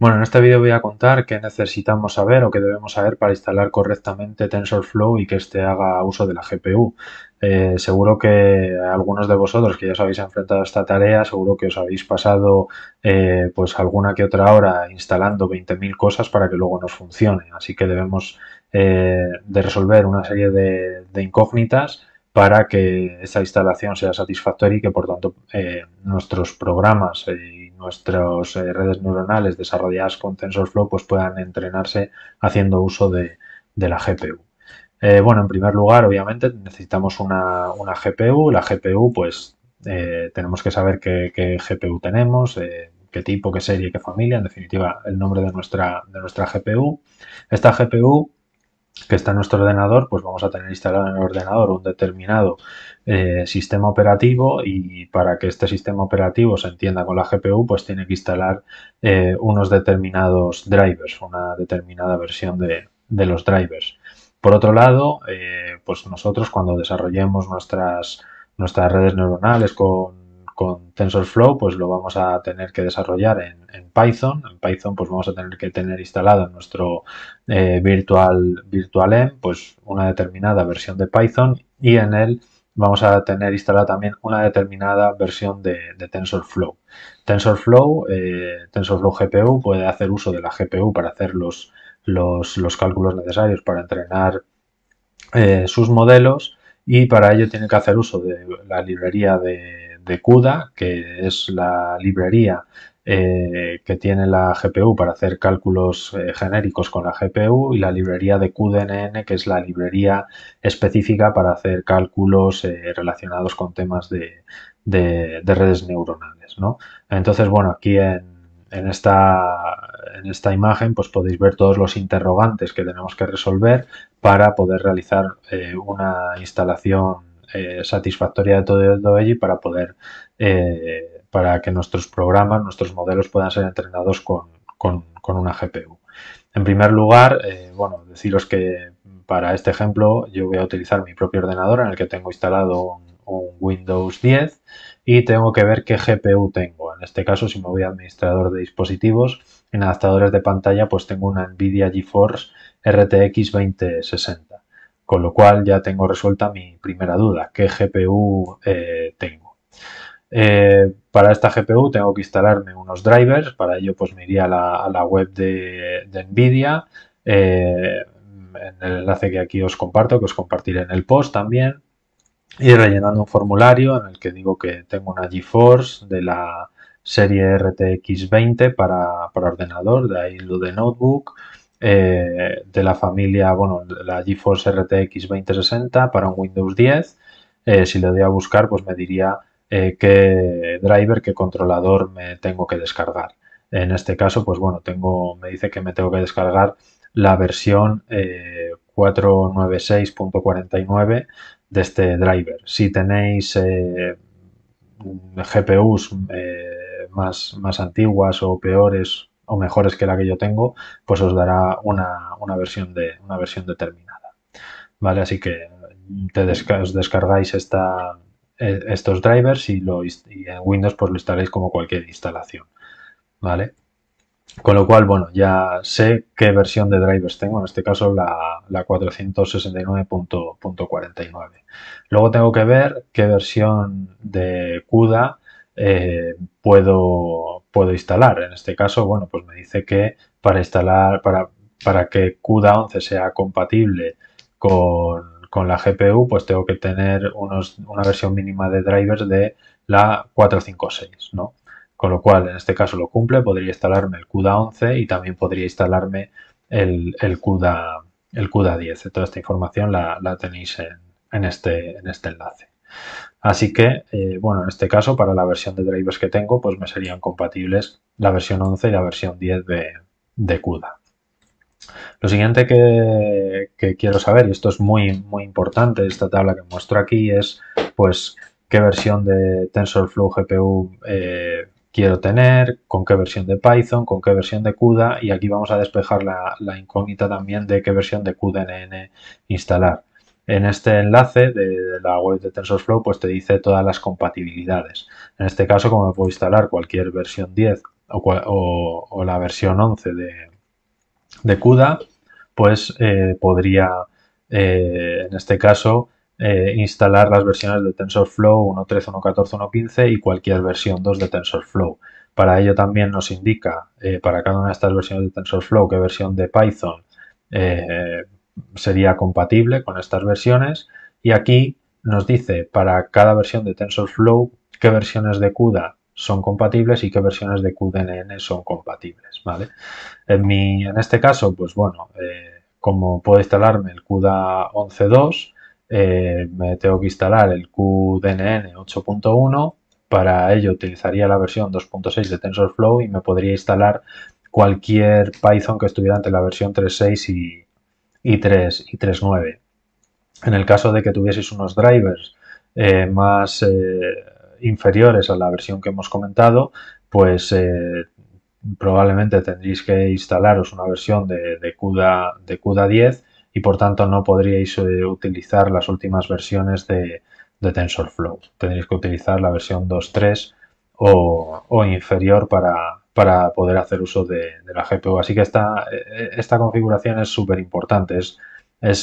Bueno, en este vídeo voy a contar qué necesitamos saber o qué debemos saber para instalar correctamente TensorFlow y que éste haga uso de la GPU. Eh, seguro que algunos de vosotros que ya os habéis enfrentado a esta tarea, seguro que os habéis pasado eh, pues alguna que otra hora instalando 20.000 cosas para que luego nos funcione. Así que debemos eh, de resolver una serie de, incógnitas para que esta instalación sea satisfactoria y que por tanto nuestros programas nuestras eh, redes neuronales desarrolladas con TensorFlow pues puedan entrenarse haciendo uso de, la GPU. Eh, bueno, en primer lugar, obviamente, necesitamos una, GPU. La GPU, pues, eh, tenemos que saber qué, GPU tenemos, qué tipo, qué serie, qué familia, en definitiva, el nombre de nuestra, de nuestra GPU. Esta GPU que está en nuestro ordenador, pues vamos a tener instalado en el ordenador un determinado eh, sistema operativo y para que este sistema operativo se entienda con la GPU, pues tiene que instalar eh, unos determinados drivers, una determinada versión de, los drivers. Por otro lado, eh, pues nosotros cuando desarrollemos nuestras, nuestras redes neuronales con con TensorFlow, pues lo vamos a tener que desarrollar en, Python. En Python, pues vamos a tener que tener instalado en nuestro eh, virtual M pues una determinada versión de Python y en él vamos a tener instalada también una determinada versión de, TensorFlow. TensorFlow, eh, TensorFlow GPU puede hacer uso de la GPU para hacer los, los, cálculos necesarios para entrenar eh, sus modelos y para ello tiene que hacer uso de la librería de de CUDA, que es la librería eh, que tiene la GPU para hacer cálculos eh, genéricos con la GPU y la librería de QDNN, que es la librería específica para hacer cálculos eh, relacionados con temas de, redes neuronales. Entonces, bueno, aquí en, esta, en esta imagen pues podéis ver todos los interrogantes que tenemos que resolver para poder realizar una instalación eh, satisfactoria de todo ello y para poder, eh, para que nuestros programas, nuestros modelos puedan ser entrenados con, con, una GPU. En primer lugar, eh, bueno, deciros que para este ejemplo yo voy a utilizar mi propio ordenador en el que tengo instalado un, un Windows 10 y tengo que ver qué GPU tengo. En este caso, si me voy a administrador de dispositivos, en adaptadores de pantalla pues tengo una NVIDIA GeForce RTX 2060. Con lo cual ya tengo resuelta mi primera duda, ¿qué GPU eh, tengo? Eh, para esta GPU tengo que instalarme unos drivers, para ello pues me iría a la, web de, NVIDIA, eh, en el enlace que aquí os comparto, que os compartiré en el post también, y rellenando un formulario en el que digo que tengo una GeForce de la serie RTX 20 para, para ordenador, de ahí lo de notebook, eh, de la familia, bueno, la GeForce RTX 2060 para un Windows 10. Eh, si le doy a buscar, pues me diría eh, qué driver, qué controlador me tengo que descargar. En este caso, pues bueno, tengo, me dice que me tengo que descargar la versión 496.49 de este driver. Si tenéis GPUs más, más antiguas o peores o mejores que la que yo tengo, pues os dará una, versión, de, una versión determinada. ¿Vale? Así que te os descargáis e, estos drivers y, en Windows pues lo instaléis como cualquier instalación. ¿Vale? Con lo cual, bueno, ya sé qué versión de drivers tengo, en este caso la, la 469.49. Luego tengo que ver qué versión de CUDA eh, puedo, puedo instalar. En este caso, bueno, pues me dice que para instalar, para, para que CUDA 11 sea compatible con, con, la GPU, pues tengo que tener unos, una versión mínima de drivers de la 456, ¿no? Con lo cual, en este caso lo cumple, podría instalarme el CUDA 11 y también podría instalarme el, el, CUDA, el CUDA 10. Toda esta información la, tenéis en, este, en este enlace. Así que, eh, bueno, en este caso, para la versión de drivers que tengo, pues me serían compatibles la versión 11 y la versión 10 de, CUDA. Lo siguiente que, quiero saber, y esto es muy, muy importante, esta tabla que muestro aquí, es pues qué versión de TensorFlow GPU eh, quiero tener, con qué versión de Python, con qué versión de CUDA, y aquí vamos a despejar la, la incógnita también de qué versión de QDNN instalar. En este enlace de, la web de TensorFlow pues te dice todas las compatibilidades. En este caso, como puedo instalar cualquier versión 10 o, la versión 11 de, de CUDA, pues eh, podría, eh, en este caso, eh, instalar las versiones de TensorFlow 1.13, 1.14, 1.15 y cualquier versión 2 de TensorFlow. Para ello también nos indica, para cada una de estas versiones de TensorFlow, qué versión de Python sería compatible con estas versiones y aquí nos dice para cada versión de TensorFlow qué versiones de CUDA son compatibles y qué versiones de QDNN son compatibles, ¿vale? En, en este caso, pues bueno, eh, como puedo instalarme el CUDA 11.2, eh, me tengo que instalar el QDNN 8.1, para ello utilizaría la versión 2.6 de TensorFlow y me podría instalar cualquier Python que estuviera ante la versión 3.6 y y 3, y 3.9. En el caso de que tuvieseis unos drivers eh, más eh, inferiores a la versión que hemos comentado, pues eh, probablemente tendréis que instalaros una versión de, CUDA, de CUDA 10 y por tanto no podríais utilizar las últimas versiones de, TensorFlow. Tendréis que utilizar la versión 2.3 o inferior para, para poder hacer uso de, la GPU. Así que esta, eh, esta configuración es súper importante, es,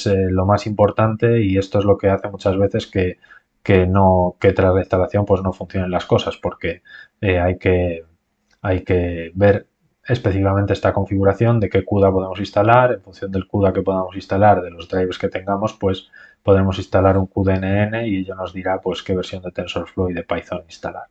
eh, lo más importante y esto es lo que hace muchas veces que, no, que tras la instalación pues no funcionen las cosas porque eh, hay, que, hay que ver específicamente esta configuración de qué CUDA podemos instalar, en función del CUDA que podamos instalar, de los drivers que tengamos, pues podemos instalar un QDNN y ello nos dirá pues qué versión de TensorFlow y de Python instalar.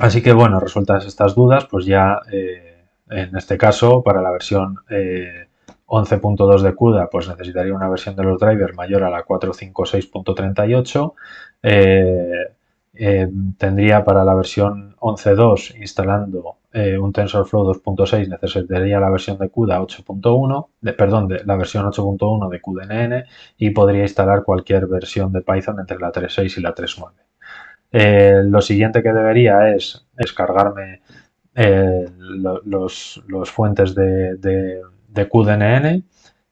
Así que bueno, resueltas estas dudas, pues ya eh, en este caso para la versión 11.2 eh, de CUDA, pues necesitaría una versión de los drivers mayor a la 456.38. Eh, tendría para la versión 11.2 instalando un TensorFlow 2.6 necesitaría la versión de CUDA 8.1, perdón, de la versión 8.1 de QDNN y podría instalar cualquier versión de Python entre la 3.6 y la 3.9. Eh, lo siguiente que debería es descargarme eh, los, fuentes de, de, QDNN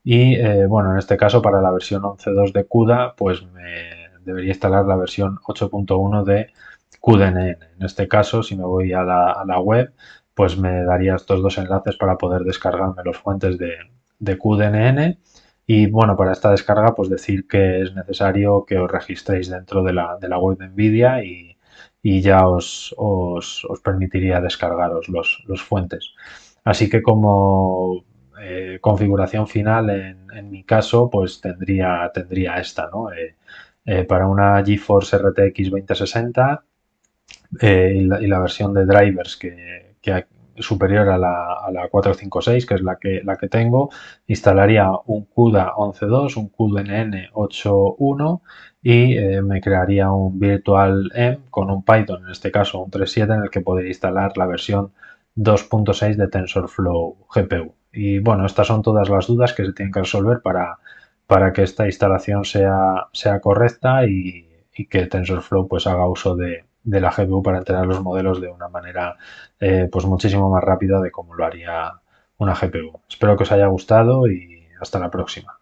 y, eh, bueno, en este caso para la versión 11.2 de CUDA, pues me debería instalar la versión 8.1 de QDNN. En este caso, si me voy a la, web, pues me daría estos dos enlaces para poder descargarme los fuentes de, de QDNN y bueno, para esta descarga, pues decir que es necesario que os registréis dentro de la, de la web de NVIDIA y, ya os, os, permitiría descargaros los, fuentes. Así que como eh, configuración final, en, mi caso, pues tendría, tendría esta, ¿no? Eh, eh, para una GeForce RTX 2060 y la, y, la, versión de drivers que, que superior a la, a la 456, que es la que, la que tengo, instalaría un CUDA 11.2, un cudnn 8.1 y eh, me crearía un Virtual M. con un Python, en este caso un 3.7, en el que podría instalar la versión 2.6 de TensorFlow GPU. Y bueno, estas son todas las dudas que se tienen que resolver para, para que esta instalación sea, sea correcta y, y que TensorFlow pues haga uso de, de la GPU para entrenar los modelos de una manera eh, pues muchísimo más rápida de como lo haría una GPU. Espero que os haya gustado y hasta la próxima.